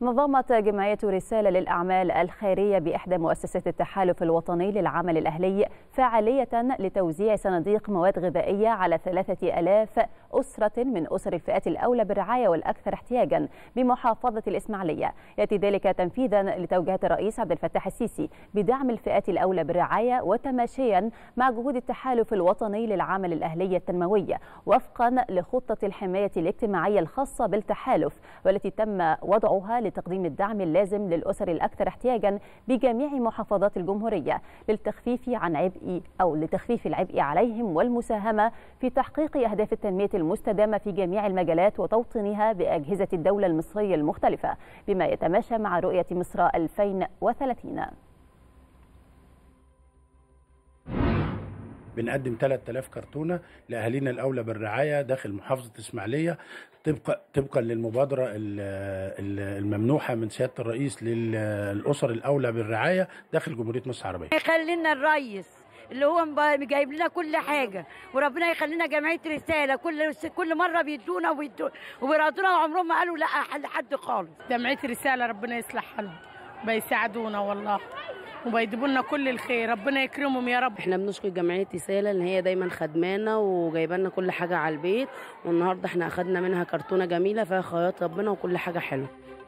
نظمت جمعية رسالة للأعمال الخيرية بإحدى مؤسسات التحالف الوطني للعمل الأهلي فعالية لتوزيع صناديق مواد غذائية على 3000 أسرة من أسر الفئات الأولى بالرعاية والأكثر احتياجا بمحافظة الإسماعيلية يأتي ذلك تنفيذا لتوجيهات الرئيس عبد الفتاح السيسي بدعم الفئات الأولى بالرعاية وتماشيا مع جهود التحالف الوطني للعمل الأهلي التنموي وفقا لخطة الحماية الاجتماعية الخاصة بالتحالف والتي تم وضعها لتقديم الدعم اللازم للأسر الأكثر احتياجا بجميع محافظات الجمهورية للتخفيف عن عبء أو لتخفيف العبء عليهم والمساهمة في تحقيق أهداف التنمية المستدامة في جميع المجالات وتوطينها بأجهزة الدولة المصرية المختلفة بما يتماشى مع رؤية مصر 2030 بنقدم 3000 كرتونه لاهالينا الاولى بالرعايه داخل محافظه اسماعيليه طبقا طبقا للمبادره الممنوحه من سياده الرئيس للاسر الاولى بالرعايه داخل جمهوريه مصر العربيه. يخلينا الرئيس اللي هو جايب لنا كل حاجه وربنا يخلينا جمعيه رساله كل كل مره بيدونا وبيرادونا وعمرهم ما قالوا لا لحد خالص. جمعيه رساله ربنا يصلح حالهم بيساعدونا والله. وبيدبوا لنا كل الخير ربنا يكرمهم يا رب احنا بنشكر جمعيه رساله ان هي دايما خدمانا وجايبه لنا كل حاجه على البيت والنهارده احنا اخدنا منها كرتونه جميله فيها خياط ربنا وكل حاجه حلوه